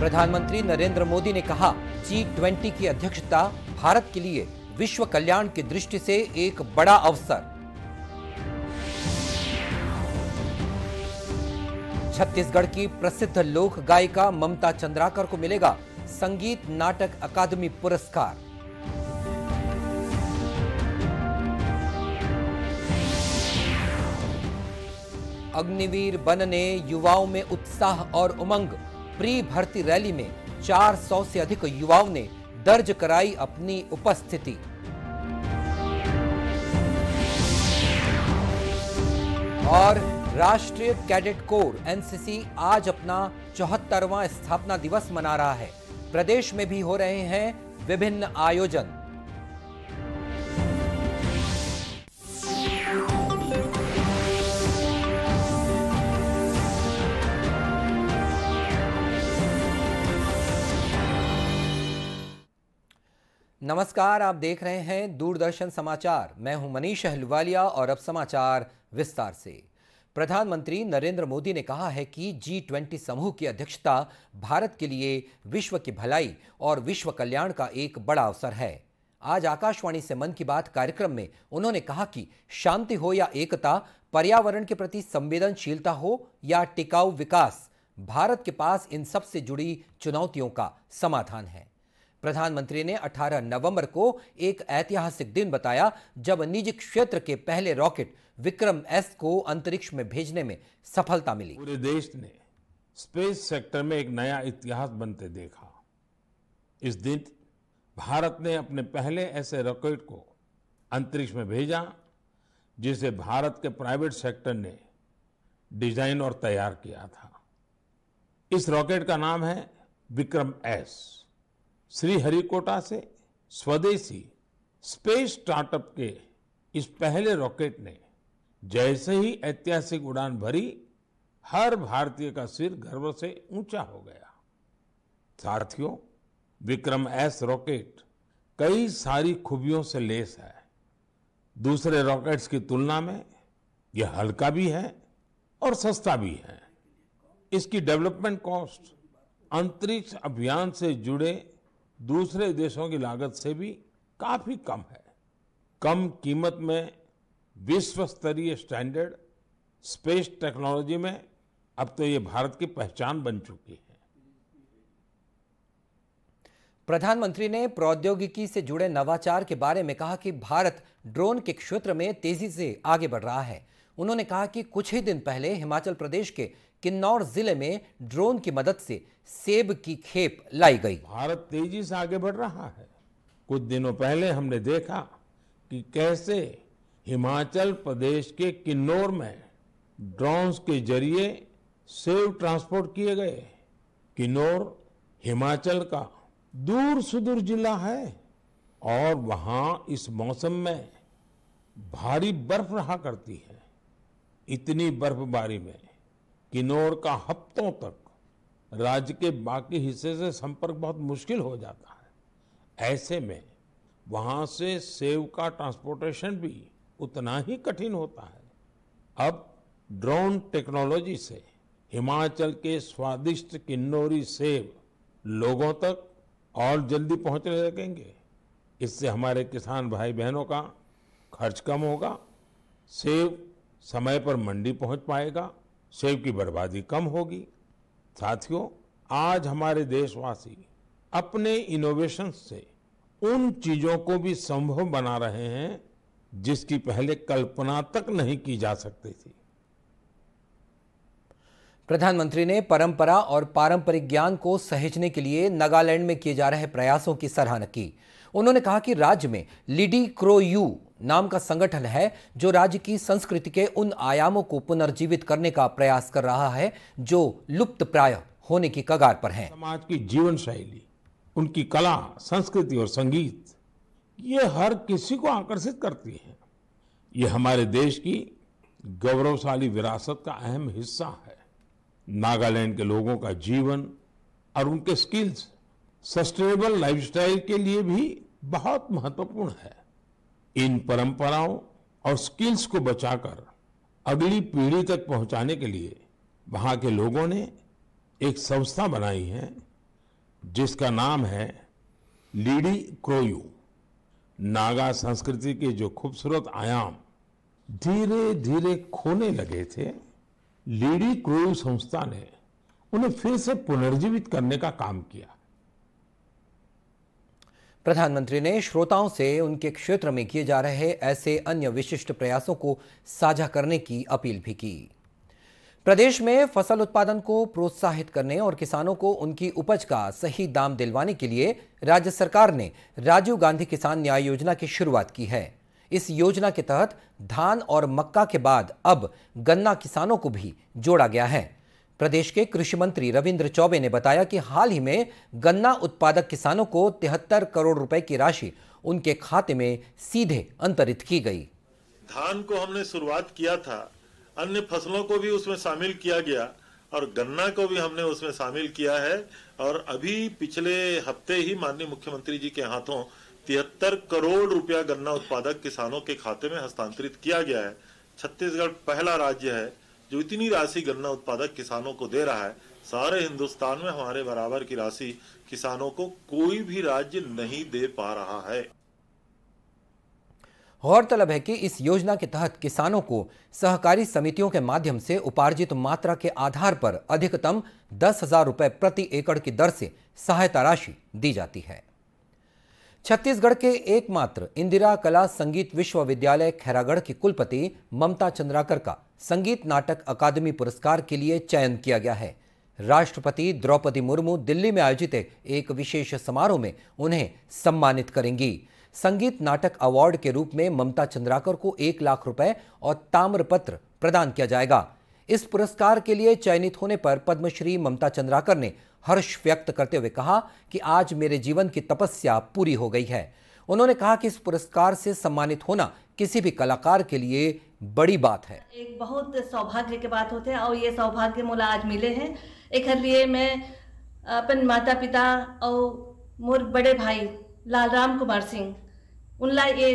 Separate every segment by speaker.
Speaker 1: प्रधानमंत्री नरेंद्र मोदी ने कहा जी ट्वेंटी की अध्यक्षता भारत के लिए विश्व कल्याण की दृष्टि से एक बड़ा अवसर छत्तीसगढ़ की प्रसिद्ध लोक गायिका ममता चंद्राकर को मिलेगा संगीत नाटक अकादमी पुरस्कार अग्निवीर बनने युवाओं में उत्साह और उमंग प्री भर्ती रैली में 400 से अधिक युवाओं ने दर्ज कराई अपनी उपस्थिति और राष्ट्रीय कैडेट कोर एनसीसी आज अपना चौहत्तरवा स्थापना दिवस मना रहा है प्रदेश में भी हो रहे हैं विभिन्न आयोजन नमस्कार आप देख रहे हैं दूरदर्शन समाचार मैं हूं मनीष अहलुवालिया और अब समाचार विस्तार से प्रधानमंत्री नरेंद्र मोदी ने कहा है कि जी ट्वेंटी समूह की अध्यक्षता भारत के लिए विश्व की भलाई और विश्व कल्याण का एक बड़ा अवसर है आज आकाशवाणी से मन की बात कार्यक्रम में उन्होंने कहा कि शांति हो या एकता पर्यावरण के प्रति संवेदनशीलता हो या टिकाऊ विकास भारत के पास इन सबसे जुड़ी चुनौतियों का समाधान है प्रधानमंत्री ने 18 नवंबर को एक ऐतिहासिक दिन बताया जब निजी क्षेत्र के पहले रॉकेट विक्रम एस को अंतरिक्ष में भेजने में सफलता मिली पूरे देश ने स्पेस सेक्टर में एक
Speaker 2: नया इतिहास बनते देखा इस दिन भारत ने अपने पहले ऐसे रॉकेट को अंतरिक्ष में भेजा जिसे भारत के प्राइवेट सेक्टर ने डिजाइन और तैयार किया था इस रॉकेट का नाम है विक्रम एस श्रीहरिकोटा से स्वदेशी स्पेस स्टार्टअप के इस पहले रॉकेट ने जैसे ही ऐतिहासिक उड़ान भरी हर भारतीय का सिर गर्व से ऊंचा हो गया साथियों विक्रम एस रॉकेट कई सारी खूबियों से लेस है दूसरे रॉकेट्स की तुलना में यह हल्का भी है और सस्ता भी है इसकी डेवलपमेंट कॉस्ट अंतरिक्ष अभियान से जुड़े दूसरे देशों की लागत से भी काफ़ी कम है कम कीमत में विश्व स्तरीय स्टैंडर्ड स्पेस टेक्नोलॉजी में अब तो ये भारत की पहचान बन चुकी है
Speaker 1: प्रधानमंत्री ने प्रौद्योगिकी से जुड़े नवाचार के बारे में कहा कि भारत ड्रोन के क्षेत्र में तेजी से आगे बढ़ रहा है उन्होंने कहा कि कुछ ही दिन पहले हिमाचल प्रदेश के किन्नौर जिले में ड्रोन की मदद से सेब की खेप लाई गई भारत तेजी से आगे बढ़ रहा है कुछ दिनों
Speaker 2: पहले हमने देखा कि कैसे हिमाचल प्रदेश के किन्नौर में ड्रोन्स के जरिए सेब ट्रांसपोर्ट किए गए किन्नौर हिमाचल का दूर सुदूर जिला है और वहां इस मौसम में भारी बर्फ रहा करती है इतनी बर्फबारी में किन्नौर का हफ्तों तक राज्य के बाकी हिस्से से संपर्क बहुत मुश्किल हो जाता है ऐसे में वहाँ से सेब का ट्रांसपोर्टेशन भी उतना ही कठिन होता है अब ड्रोन टेक्नोलॉजी से हिमाचल के स्वादिष्ट किन्नौरी सेब लोगों तक और जल्दी पहुंचने लगेंगे इससे हमारे किसान भाई बहनों का खर्च कम होगा सेब समय पर मंडी पहुंच पाएगा सेब की बर्बादी कम होगी साथियों आज हमारे देशवासी अपने इनोवेशन से उन चीजों को भी संभव बना रहे हैं जिसकी पहले कल्पना तक नहीं की जा सकती
Speaker 1: थी प्रधानमंत्री ने परंपरा और पारंपरिक ज्ञान को सहेजने के लिए नागालैंड में किए जा रहे प्रयासों की सराहना की उन्होंने कहा कि राज्य में लिडी क्रो यू नाम का संगठन है जो राज्य की संस्कृति के उन आयामों को पुनर्जीवित करने का प्रयास कर रहा है जो लुप्त प्राय होने की कगार पर है समाज की जीवन शैली उनकी कला संस्कृति और संगीत
Speaker 2: ये हर किसी को आकर्षित करती है ये हमारे देश की गौरवशाली विरासत का अहम हिस्सा है नागालैंड के लोगों का जीवन और उनके स्किल्स सस्टेनेबल लाइफस्टाइल के लिए भी बहुत महत्वपूर्ण है इन परंपराओं और स्किल्स को बचाकर अगली पीढ़ी तक पहुंचाने के लिए वहां के लोगों ने एक संस्था बनाई है जिसका नाम है लीडी क्रोयू नागा संस्कृति के जो खूबसूरत आयाम धीरे धीरे खोने लगे थे लीडी क्रोयू संस्था ने उन्हें फिर से पुनर्जीवित
Speaker 1: करने का काम किया प्रधानमंत्री ने श्रोताओं से उनके क्षेत्र में किए जा रहे ऐसे अन्य विशिष्ट प्रयासों को साझा करने की अपील भी की प्रदेश में फसल उत्पादन को प्रोत्साहित करने और किसानों को उनकी उपज का सही दाम दिलवाने के लिए राज्य सरकार ने राजीव गांधी किसान न्याय योजना की शुरुआत की है इस योजना के तहत धान और मक्का के बाद अब गन्ना किसानों को भी जोड़ा गया है प्रदेश के कृषि मंत्री रविंद्र चौबे ने बताया कि हाल ही में गन्ना उत्पादक किसानों को तिहत्तर करोड़ रुपए की राशि उनके खाते में सीधे अंतरित की गई
Speaker 2: धान को हमने शुरुआत किया था अन्य फसलों को भी उसमें शामिल किया गया और गन्ना को भी हमने उसमें शामिल किया है और अभी पिछले हफ्ते ही माननीय मुख्यमंत्री जी के हाथों तिहत्तर करोड़ रुपया गन्ना उत्पादक किसानों के खाते में हस्तांतरित किया गया है छत्तीसगढ़ पहला राज्य है जो इतनी राशि गन्ना उत्पादक किसानों को दे रहा है सारे हिंदुस्तान में हमारे बराबर की राशि किसानों को कोई भी राज्य नहीं दे पा रहा है
Speaker 1: गौरतलब है कि इस योजना के तहत किसानों को सहकारी समितियों के माध्यम से उपार्जित मात्रा के आधार पर अधिकतम दस हजार रुपये प्रति एकड़ की दर से सहायता राशि दी जाती है छत्तीसगढ़ के एकमात्र इंदिरा कला संगीत विश्वविद्यालय खैरागढ़ की कुलपति ममता चंद्राकर का संगीत नाटक अकादमी पुरस्कार के लिए चयन किया गया है राष्ट्रपति द्रौपदी मुर्मू दिल्ली में आयोजित एक विशेष समारोह में उन्हें सम्मानित करेंगी संगीत नाटक अवार्ड के रूप में ममता चंद्राकर को एक लाख रुपए और ताम्रपत्र प्रदान किया जाएगा इस पुरस्कार के लिए चयनित होने पर पद्मश्री ममता चंद्राकर ने हर्ष व्यक्त करते हुए कहा कि आज मेरे जीवन की तपस्या पूरी हो गई है उन्होंने कहा कि इस पुरस्कार से सम्मानित होना किसी भी कलाकार के लिए बड़ी बात है एक बहुत सौभाग्य की बात होते हैं और ये सौभाग्य मुला आज मिले हैं एक लिए मैं अपन माता पिता और मोर बड़े भाई लाल राम कुमार सिंह उन ये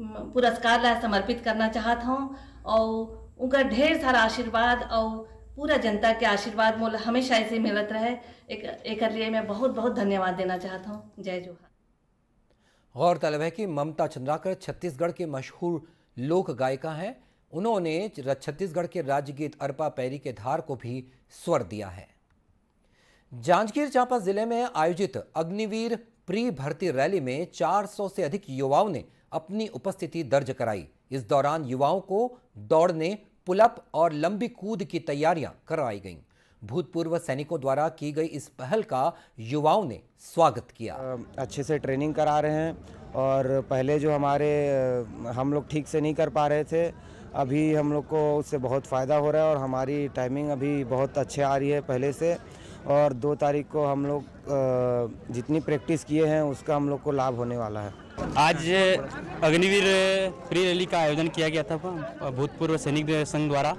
Speaker 1: पुरस्कार ला समर्पित करना चाहता हूँ और उनका ढेर सारा आशीर्वाद और पूरा जनता के आशीर्वाद मोल हमेशा ऐसे मिलत रहे एक एक लिए मैं बहुत बहुत धन्यवाद देना चाहता हूँ जय जोहार गौरतलब है कि ममता चंद्राकर छत्तीसगढ़ के मशहूर लोक गायिका हैं उन्होंने छत्तीसगढ़ के राज्य गीत अरपा पैरी के धार को भी स्वर दिया है जांजगीर चांपा जिले में आयोजित अग्निवीर प्री भर्ती रैली में 400 से अधिक युवाओं ने अपनी उपस्थिति दर्ज कराई इस दौरान युवाओं को दौड़ने पुलअप और लंबी कूद की तैयारियां कराई गईं भूतपूर्व सैनिकों द्वारा की गई इस पहल का युवाओं ने स्वागत किया अच्छे से ट्रेनिंग करा रहे हैं और पहले जो हमारे हम लोग ठीक से नहीं कर पा रहे थे अभी हम लोग को उससे बहुत फ़ायदा हो रहा है और हमारी टाइमिंग अभी बहुत अच्छे आ रही है पहले से और दो तारीख को हम लोग जितनी प्रैक्टिस किए हैं उसका हम लोग को लाभ होने वाला है आज अग्निवीर प्री रैली का आयोजन किया गया था भूतपूर्व सैनिक संघ द्वारा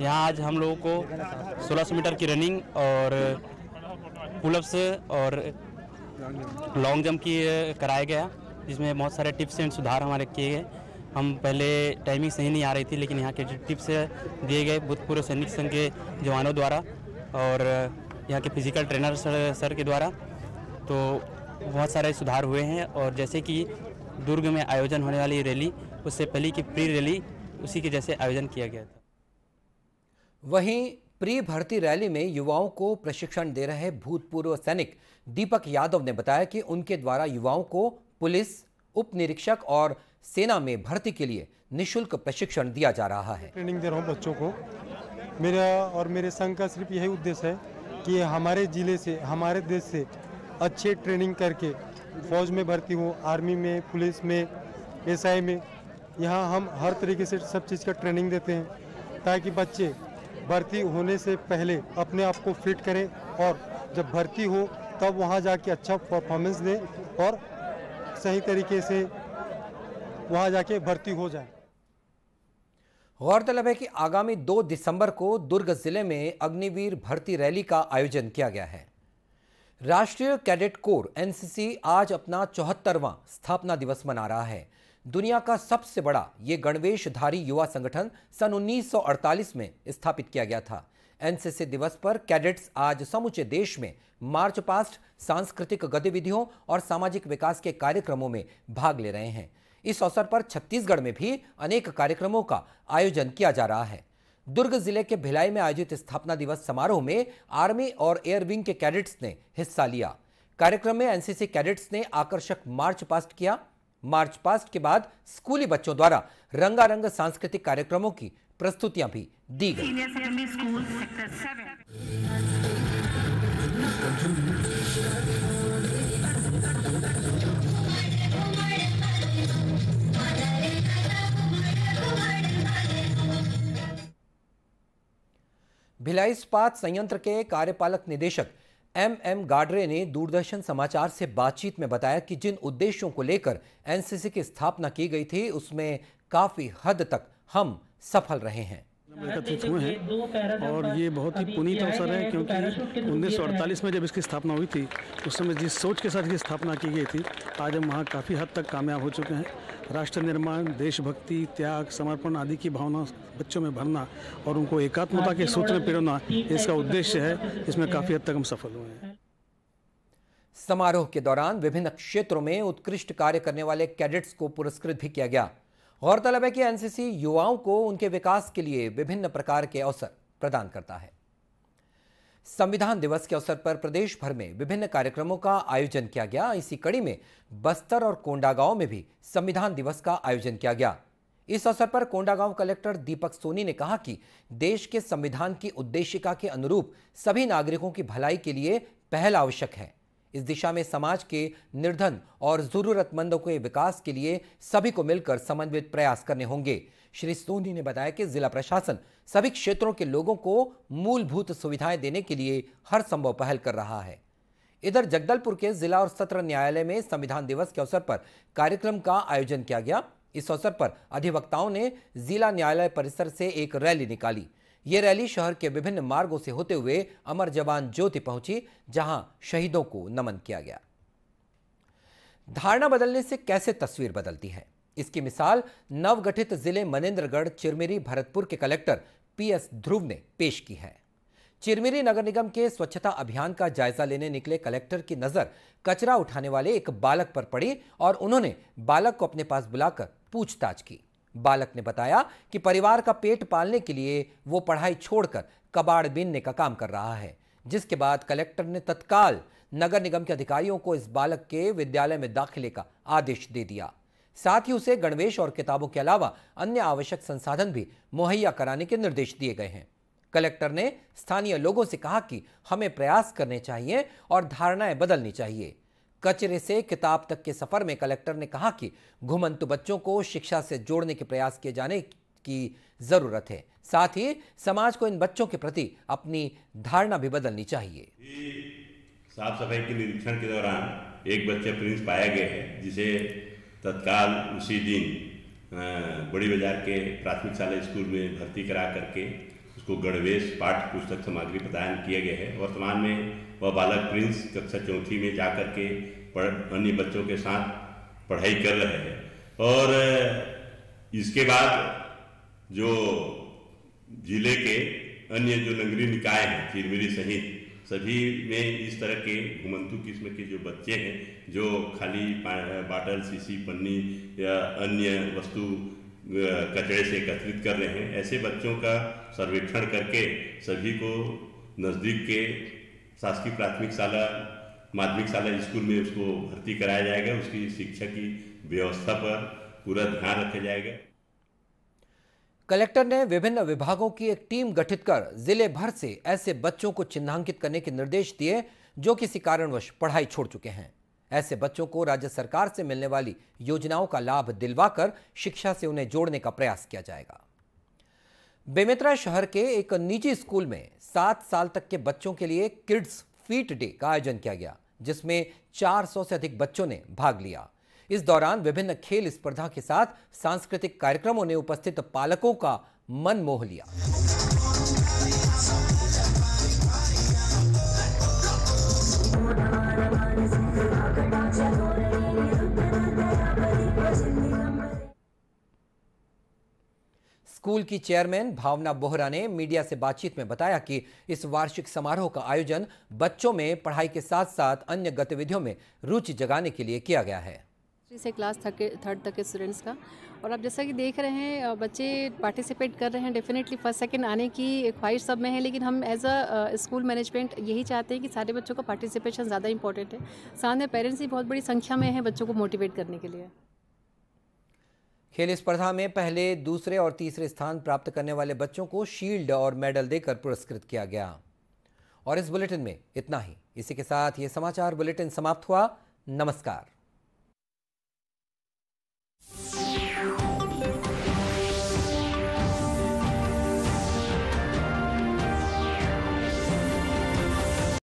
Speaker 1: यहाँ आज हम लोगों को 1600 मीटर की रनिंग और पुलअप्स और लॉन्ग जंप की कराया गया जिसमें बहुत सारे टिप्स एंड सुधार हमारे किए गए हम पहले टाइमिंग सही नहीं आ रही थी लेकिन यहाँ के टिप्स दिए गए भूतपूर्व सैनिक संघ के जवानों द्वारा और यहाँ के फिजिकल ट्रेनर सर सर के द्वारा तो बहुत सारे सुधार हुए हैं और जैसे कि दुर्ग में आयोजन होने वाली रैली उससे पहले की प्री रैली उसी के जैसे आयोजन किया गया था वहीं प्री भर्ती रैली में युवाओं को प्रशिक्षण दे रहे भूतपूर्व सैनिक दीपक यादव ने बताया कि उनके द्वारा युवाओं को पुलिस उप निरीक्षक और सेना में भर्ती के लिए निशुल्क प्रशिक्षण दिया जा रहा है ट्रेनिंग
Speaker 2: दे रहा हूँ बच्चों को मेरा और मेरे संघ का सिर्फ यही उद्देश्य है कि हमारे जिले से हमारे देश से अच्छे ट्रेनिंग करके फौज में भर्ती हो आर्मी में पुलिस में एसआई में यहाँ हम हर तरीके से सब चीज़ का ट्रेनिंग देते हैं ताकि बच्चे भर्ती होने से पहले अपने आप को फिट करें और जब भर्ती हो तब वहाँ जाके अच्छा परफॉर्मेंस दें और सही तरीके से वहाँ जाके भर्ती हो जाए
Speaker 1: गौरतलब है कि आगामी 2 दिसंबर को दुर्ग जिले में अग्निवीर भर्ती रैली का आयोजन किया गया है राष्ट्रीय कैडेट कोर एनसीसी आज अपना चौहत्तरवां स्थापना दिवस मना रहा है दुनिया का सबसे बड़ा ये गणवेशधारी युवा संगठन सन 1948 में स्थापित किया गया था एनसीसी दिवस पर कैडेट्स आज समूचे देश में मार्च पास्ट सांस्कृतिक गतिविधियों और सामाजिक विकास के कार्यक्रमों में भाग ले रहे हैं इस अवसर पर छत्तीसगढ़ में भी अनेक कार्यक्रमों का आयोजन किया जा रहा है दुर्ग जिले के भिलाई में आयोजित स्थापना दिवस समारोह में आर्मी और एयर विंग के कैडेट्स ने हिस्सा लिया कार्यक्रम में एनसीसी कैडेट्स ने आकर्षक मार्च पास्ट किया मार्च पास्ट के बाद स्कूली बच्चों द्वारा रंगारंग सांस्कृतिक कार्यक्रमों की प्रस्तुतियां भी दी गई भिलाई इस्पात संयंत्र के कार्यपालक निदेशक एम एम गाडरे ने दूरदर्शन समाचार से बातचीत में बताया कि जिन उद्देश्यों को लेकर एनसीसी की स्थापना की गई थी उसमें काफ़ी हद तक हम सफल रहे हैं एकत्रित हुए हैं और ये बहुत ही पुनीत अवसर है क्योंकि 1948
Speaker 2: में जब इसकी स्थापना हुई थी उस समय जिस सोच के साथ इसकी स्थापना की गई थी आज हम वहाँ काफ़ी हद तक कामयाब हो चुके हैं राष्ट्र निर्माण देशभक्ति त्याग समर्पण आदि की भावना बच्चों में भरना और उनको एकात्मता के सूत्र में पिरोना इसका उद्देश्य है इसमें काफ़ी हद तक हम सफल हुए हैं
Speaker 1: समारोह के दौरान विभिन्न क्षेत्रों में उत्कृष्ट कार्य करने वाले कैडेट्स को पुरस्कृत भी किया गया गौरतलब है कि एनसीसी युवाओं को उनके विकास के लिए विभिन्न प्रकार के अवसर प्रदान करता है संविधान दिवस के अवसर पर प्रदेश भर में विभिन्न कार्यक्रमों का आयोजन किया गया इसी कड़ी में बस्तर और कोंडागांव में भी संविधान दिवस का आयोजन किया गया इस अवसर पर कोंडागांव कलेक्टर दीपक सोनी ने कहा कि देश के संविधान की उद्देशिका के अनुरूप सभी नागरिकों की भलाई के लिए पहल आवश्यक है इस दिशा में समाज के निर्धन और ज़रूरतमंदों के विकास के लिए सभी को मिलकर समन्वित प्रयास करने होंगे श्री सोनी ने बताया कि जिला प्रशासन सभी क्षेत्रों के लोगों को मूलभूत सुविधाएं देने के लिए हर संभव पहल कर रहा है इधर जगदलपुर के जिला और सत्र न्यायालय में संविधान दिवस के अवसर पर कार्यक्रम का आयोजन किया गया इस अवसर पर अधिवक्ताओं ने जिला न्यायालय परिसर से एक रैली निकाली ये रैली शहर के विभिन्न मार्गों से होते हुए अमर जवान ज्योति पहुंची जहां शहीदों को नमन किया गया धारणा बदलने से कैसे तस्वीर बदलती है इसकी मिसाल नवगठित जिले मनेन्द्रगढ़ चिरमिरी भरतपुर के कलेक्टर पीएस ध्रुव ने पेश की है चिरमिरी नगर निगम के स्वच्छता अभियान का जायजा लेने निकले कलेक्टर की नजर कचरा उठाने वाले एक बालक पर पड़ी और उन्होंने बालक को अपने पास बुलाकर पूछताछ की बालक ने बताया कि परिवार का पेट पालने के लिए वो पढ़ाई छोड़कर कबाड़ बीनने का काम कर रहा है जिसके बाद कलेक्टर ने तत्काल नगर निगम के अधिकारियों को इस बालक के विद्यालय में दाखिले का आदेश दे दिया साथ ही उसे गणवेश और किताबों के अलावा अन्य आवश्यक संसाधन भी मुहैया कराने के निर्देश दिए गए हैं कलेक्टर ने स्थानीय लोगों से कहा कि हमें प्रयास करने चाहिए और धारणाएं बदलनी चाहिए कचरे से किताब तक के सफर में कलेक्टर ने कहा कि घुमंतु बच्चों को शिक्षा से जोड़ने के प्रयास किए जाने की जरूरत है साथ ही समाज को इन बच्चों के प्रति अपनी धारणा भी बदलनी चाहिए
Speaker 2: साफ सफाई के निरीक्षण के दौरान एक बच्चे प्रिंस पाया गया है जिसे तत्काल उसी दिन बड़ी बाजार के प्राथमिक शाला स्कूल में भर्ती करा करके उसको गणवेश पाठ पुस्तक सामग्री प्रदान किया गया है वर्तमान में वह बालक प्रिंस कक्षा चौथी में जा कर के अन्य बच्चों के साथ पढ़ाई कर रहे हैं और इसके बाद जो जिले के अन्य जो नगरी निकाय हैं चिरमिरी सहित सभी में इस तरह के घुमंतु किस्म के जो बच्चे हैं जो खाली बाटल सीसी पन्नी या अन्य वस्तु कचरे से एकत्रित कर रहे हैं ऐसे बच्चों का सर्वेक्षण करके सभी को नज़दीक के शासकीय प्राथमिक शाला माध्यमिक शाला स्कूल में उसको भर्ती कराया जाएगा उसकी शिक्षा की
Speaker 1: व्यवस्था पर पूरा ध्यान रखा जाएगा कलेक्टर ने विभिन्न विभागों की एक टीम गठित कर जिले भर से ऐसे बच्चों को चिन्हांकित करने के निर्देश दिए जो किसी कारणवश पढ़ाई छोड़ चुके हैं ऐसे बच्चों को राज्य सरकार से मिलने वाली योजनाओं का लाभ दिलवाकर शिक्षा से उन्हें जोड़ने का प्रयास किया जाएगा बेमेतरा शहर के एक निजी स्कूल में सात साल तक के बच्चों के लिए किड्स फीट डे का आयोजन किया गया जिसमें 400 से अधिक बच्चों ने भाग लिया इस दौरान विभिन्न खेल स्पर्धा के साथ सांस्कृतिक कार्यक्रमों ने उपस्थित पालकों का मन मोह लिया स्कूल की चेयरमैन भावना बोहरा ने मीडिया से बातचीत में बताया कि इस वार्षिक समारोह का आयोजन बच्चों में पढ़ाई के साथ साथ अन्य गतिविधियों में रुचि जगाने के लिए किया गया है से क्लास थर्ड तक के स्टूडेंट्स का और आप जैसा कि देख रहे हैं बच्चे पार्टिसिपेट कर रहे हैं डेफिनेटली फर्स्ट सेकंड आने की ख्वाहिश सब में है लेकिन हम एज अ स्कूल मैनेजमेंट यही चाहते हैं कि सारे बच्चों का पार्टिसिपेशन ज़्यादा इंपॉर्टेंट है साथ में पेरेंट्स भी बहुत बड़ी संख्या में हैं बच्चों को मोटिवेट करने के लिए खेल स्पर्धा में पहले दूसरे और तीसरे स्थान प्राप्त करने वाले बच्चों को शील्ड और मेडल देकर पुरस्कृत किया गया और इस बुलेटिन में इतना ही इसी के साथ ये समाचार बुलेटिन समाप्त हुआ नमस्कार